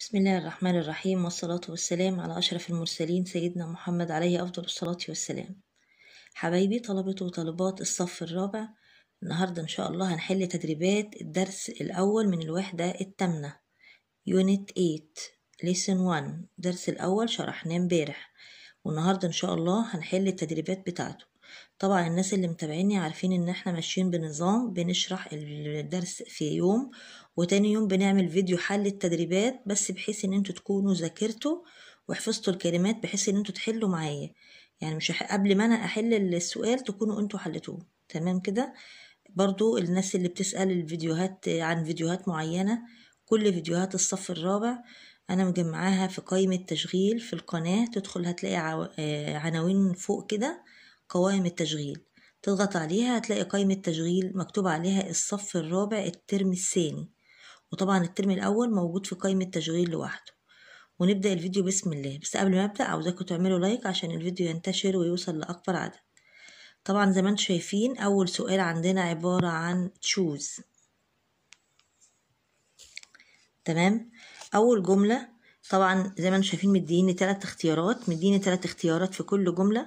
بسم الله الرحمن الرحيم والصلاة والسلام على أشرف المرسلين سيدنا محمد عليه أفضل الصلاة والسلام حبايبي طلبة وطالبات الصف الرابع النهاردة إن شاء الله هنحل تدريبات الدرس الأول من الوحدة التامنة يونت 8 ليسن 1 درس الأول شرحناه امبارح والنهاردة إن شاء الله هنحل التدريبات بتاعته طبعا الناس اللي متابعيني عارفين ان احنا ماشيين بنظام بنشرح الدرس في يوم وتاني يوم بنعمل فيديو حل التدريبات بس بحيث ان انتوا تكونوا ذاكرتوا وحفظتوا الكلمات بحيث ان انتوا تحلوا معايا يعني مش قبل ما انا احل السؤال تكونوا انتوا حلتوه تمام كده برضو الناس اللي بتسأل الفيديوهات عن فيديوهات معينة كل فيديوهات الصف الرابع أنا مجمعاها في قائمة تشغيل في القناة تدخل هتلاقي آه، عناوين فوق كده قوائم التشغيل تضغط عليها هتلاقي قائمة تشغيل مكتوب عليها الصف الرابع الترم الثاني وطبعا الترم الأول موجود في قائمة تشغيل لوحده ونبدأ الفيديو بسم الله بس قبل ما أبدأ عاوزاكم تعملوا لايك عشان الفيديو ينتشر ويوصل لأكبر عدد طبعا زي ما انتم شايفين أول سؤال عندنا عبارة عن choose تمام أول جملة طبعا زي ما انتم شايفين مديني تلات اختيارات مديني تلات اختيارات في كل جملة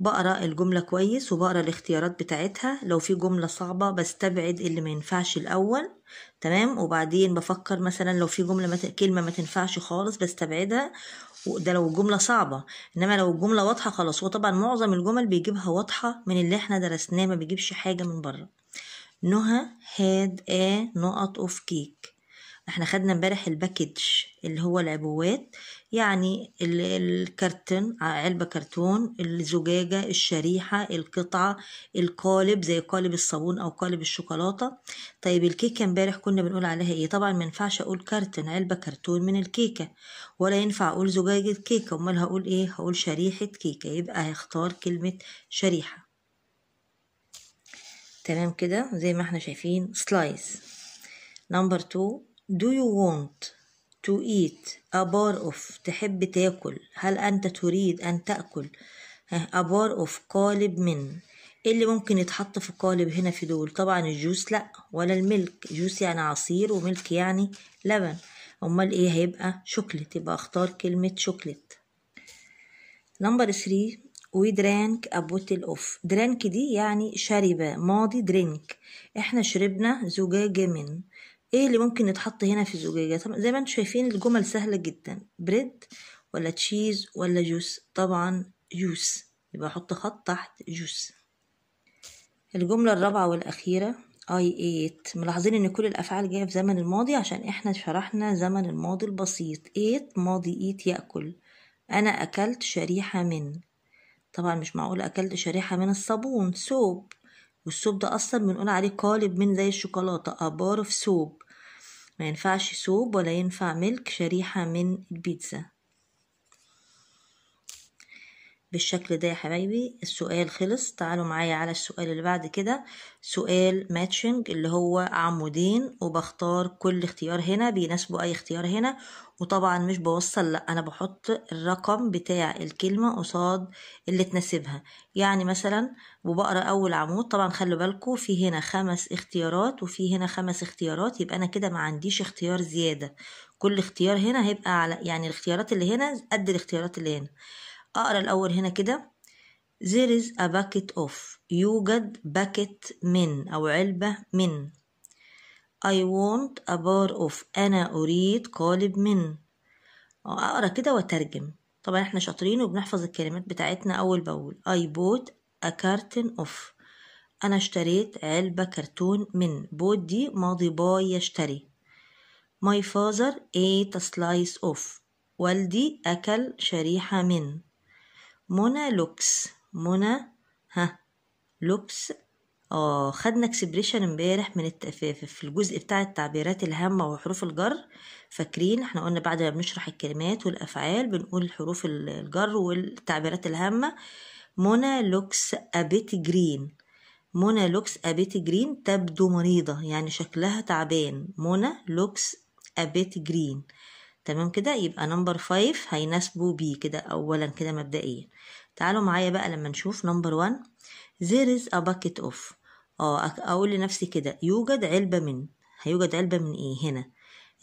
بقرا الجملة كويس وبقرا الاختيارات بتاعتها لو في جملة صعبة بستبعد اللي ما ينفعش الأول تمام وبعدين بفكر مثلا لو في جملة مت... كلمة ما تنفعش خالص بستبعدها وده لو الجملة صعبة إنما لو الجملة واضحة خلاص وطبعا معظم الجمل بيجيبها واضحة من اللي احنا درسناه ما بيجيبش حاجة من بره نهى had a نقط اوف كيك احنا خدنا امبارح الباكج اللي هو العبوات يعني الكرتون علبة كرتون الزجاجة الشريحة القطعة القالب زي قالب الصابون او قالب الشوكولاتة طيب الكيكة امبارح كنا بنقول عليها ايه طبعا ما ينفعش اقول كرتون علبة كرتون من الكيكة ولا ينفع اقول زجاجة كيكة امال هقول ايه هقول شريحة كيكة يبقى هختار كلمة شريحة تمام كده زي ما احنا شايفين سلايس نمبر 2 Do you want to eat a bar of تحب تاكل هل أنت تريد أن تأكل a bar of قالب من ايه اللي ممكن يتحط في قالب هنا في دول طبعا الجوس لا ولا الملك جوس يعني عصير وملك يعني لبن امال ايه هيبقى شوكليت يبقى اختار كلمة شوكليت نمبر 3 we drank a bottle of درانك دي يعني شربة ماضي درينك احنا شربنا زجاجة من ايه اللي ممكن يتحط هنا في زجاجة طبعا زي ما انتم شايفين الجمل سهلة جدا بريد ولا تشيز ولا جوس طبعا جوس يبقى احط خط تحت جوس الجملة الرابعة والأخيرة I ate ملاحظين ان كل الأفعال جاية في زمن الماضي عشان احنا شرحنا زمن الماضي البسيط ايت ماضي ايت يأكل أنا أكلت شريحة من طبعا مش معقول أكلت شريحة من الصابون سوب والصوب ده اصلا بنقول عليه قالب من زي الشوكولاته ابار اوف سوب ما ينفعش سوب ولا ينفع ملك شريحه من البيتزا بالشكل ده يا حبايبي السؤال خلص تعالوا معايا على السؤال اللي بعد كده سؤال ماتشنج اللي هو عمودين وبختار كل اختيار هنا بيناسبه اي اختيار هنا وطبعا مش بوصل لا انا بحط الرقم بتاع الكلمة قصاد اللي تناسبها يعني مثلا وبقرا اول عمود طبعا خلوا بالكم في هنا خمس اختيارات وفي هنا خمس اختيارات يبقى انا كده ما عنديش اختيار زيادة كل اختيار هنا هيبقى على يعني الاختيارات اللي هنا قد الاختيارات اللي هنا اقرا الاول هنا كده there is a bucket of يوجد bucket من أو علبة من I want a bar of أنا أريد قالب من أقرأ كده وأترجم طبعا احنا شاطرين وبنحفظ الكلمات بتاعتنا أول بأول I bought a carton of أنا اشتريت علبة كرتون من بوت دي ماضي باي يشتري My father ate a slice of والدي أكل شريحة من منى لوكس منى ها لوكس اه خدنا اكسبريشن امبارح من في, الجزء بتاع التعبيرات الهامه وحروف الجر فاكرين احنا قلنا بعد ما بنشرح الكلمات والافعال بنقول حروف الجر والتعبيرات الهامه منى لوكس ابيت جرين منى لوكس ابيت جرين تبدو مريضه يعني شكلها تعبان منى لوكس ابيت جرين تمام كده يبقى نمبر 5 هيناسبه بي كده اولا كده مبدئيا تعالوا معايا بقى لما نشوف نمبر 1 there is a bucket of اه اقول لنفسي كده يوجد علبه من هيوجد علبه من ايه هنا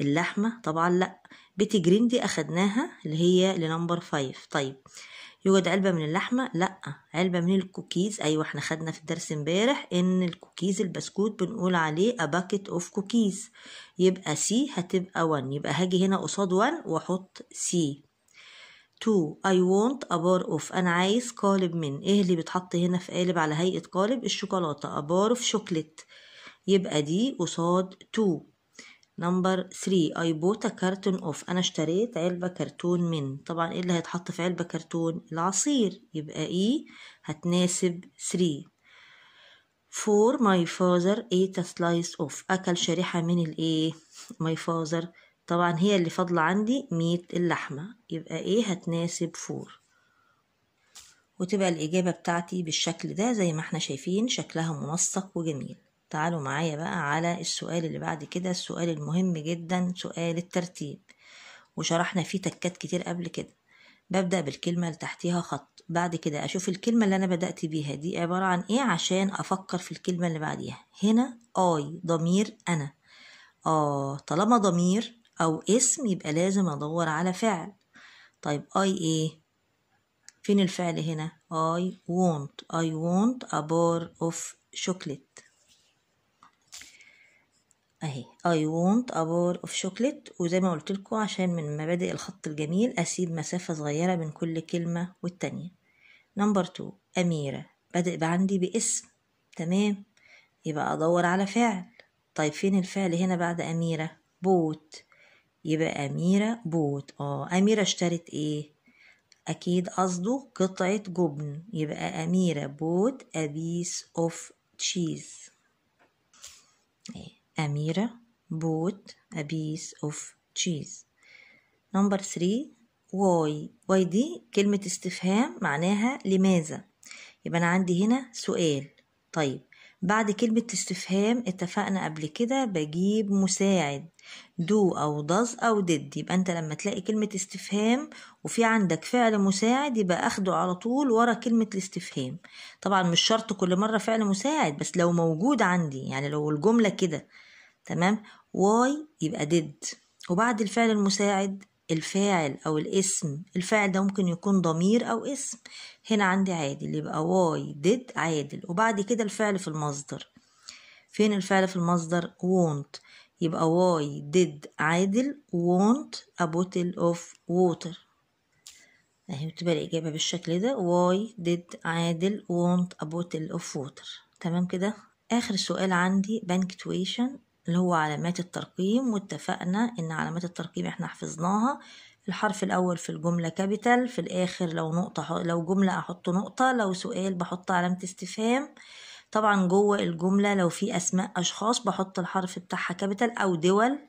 اللحمه طبعا لا بيتي جرين دي اخدناها اللي هي لنمبر 5 طيب يوجد علبة من اللحمة لا علبة من الكوكيز ايوه احنا خدنا في الدرس امبارح ان الكوكيز البسكوت بنقول عليه a bucket of cookies يبقى سي هتبقى 1 يبقى هاجي هنا قصاد 1 واحط سي 2 I want a bar of أنا عايز قالب من إيه اللي بيتحط هنا في قالب على هيئة قالب الشوكولاتة a bar of chocolate يبقى دي قصاد 2 نمبر 3 اي بوت كارتون اوف انا اشتريت علبه كرتون من طبعا ايه اللي هيتحط في علبه كرتون العصير يبقى اي e هتناسب 3 فور ماي فازر ايت ا سلايس اوف اكل شريحه من الايه ماي فازر طبعا هي اللي فاضله عندي ميت اللحمه يبقى ايه هتناسب فور وتبقى الاجابه بتاعتي بالشكل ده زي ما احنا شايفين شكلها منسق وجميل تعالوا معايا بقى على السؤال اللي بعد كده السؤال المهم جدا سؤال الترتيب وشرحنا فيه تكات كتير قبل كده ببدأ بالكلمة اللي تحتيها خط بعد كده أشوف الكلمة اللي أنا بدأت بيها دي عبارة عن إيه عشان أفكر في الكلمة اللي بعديها هنا آي ضمير أنا آه طالما ضمير أو اسم يبقى لازم أدور على فعل طيب آي إيه فين الفعل هنا I want I want a bar of chocolate اهي اي وونت ا bar اوف شوكليت وزي ما قلت لكم عشان من مبادئ الخط الجميل اسيب مسافه صغيره بين كل كلمه والتانية نمبر 2 اميره بادئ عندي باسم تمام يبقى ادور على فعل طيب فين الفعل هنا بعد اميره بوت يبقى اميره بوت اه اميره اشترت ايه اكيد قصده قطعه جبن يبقى اميره بوت a piece of cheese ايه. أميرة بوت a piece of cheese نمبر 3 واي واي دي كلمة استفهام معناها لماذا يبقى أنا عندي هنا سؤال طيب بعد كلمة استفهام اتفقنا قبل كده بجيب مساعد دو أو does أو did يبقى أنت لما تلاقي كلمة استفهام وفي عندك فعل مساعد يبقى أخده على طول ورا كلمة الاستفهام طبعا مش شرط كل مرة فعل مساعد بس لو موجود عندي يعني لو الجملة كده تمام واي يبقى did وبعد الفعل المساعد الفاعل أو الاسم الفاعل ده ممكن يكون ضمير أو اسم هنا عندي عادل يبقى واي did عادل وبعد كده الفعل في المصدر فين الفعل في المصدر want يبقى واي did عادل want a bottle of water اهي يعني بتبقى الإجابة بالشكل ده واي did عادل want a bottle of water تمام كده آخر سؤال عندي بنكتويشن اللي هو علامات الترقيم واتفقنا ان علامات الترقيم احنا حفظناها الحرف الاول في الجمله كابيتال في الاخر لو نقطه لو جمله احط نقطه لو سؤال بحط علامه استفهام طبعا جوه الجمله لو في اسماء اشخاص بحط الحرف بتاعها كابيتال او دول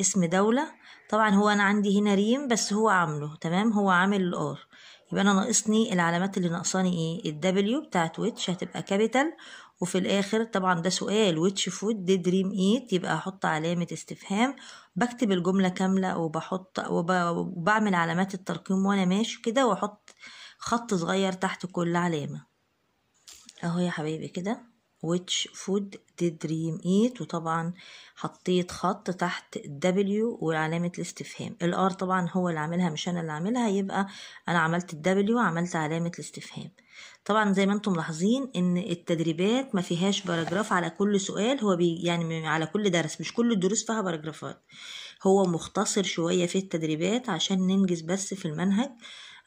اسم دوله طبعا هو انا عندي هنا ريم بس هو عامله تمام هو عامل الار يبقى انا ناقصني العلامات اللي ناقصاني ايه الدبليو بتاعت ويتش هتبقى كابيتال وفي الاخر طبعا ده سؤال ويتش فود دي دريم ايت يبقى احط علامه استفهام بكتب الجمله كامله وبحط وبعمل علامات الترقيم وانا ماشي كده واحط خط صغير تحت كل علامه اهو يا حبايبي كده which food did dream eat وطبعا حطيت خط تحت W وعلامة الاستفهام الار طبعا هو اللي عاملها مش انا اللي عاملها يبقى انا عملت W وعملت علامة الاستفهام طبعا زي ما انتم ملاحظين ان التدريبات ما فيهاش باراجراف على كل سؤال هو بي يعني على كل درس مش كل الدروس فيها باراجرافات هو مختصر شوية في التدريبات عشان ننجز بس في المنهج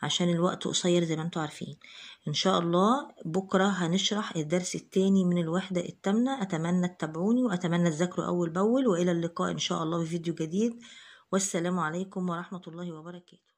عشان الوقت قصير زي ما انتوا عارفين ان شاء الله بكرة هنشرح الدرس الثاني من الوحدة التامنة اتمنى تتابعوني واتمنى تذاكروا اول باول والى اللقاء ان شاء الله بفيديو جديد والسلام عليكم ورحمة الله وبركاته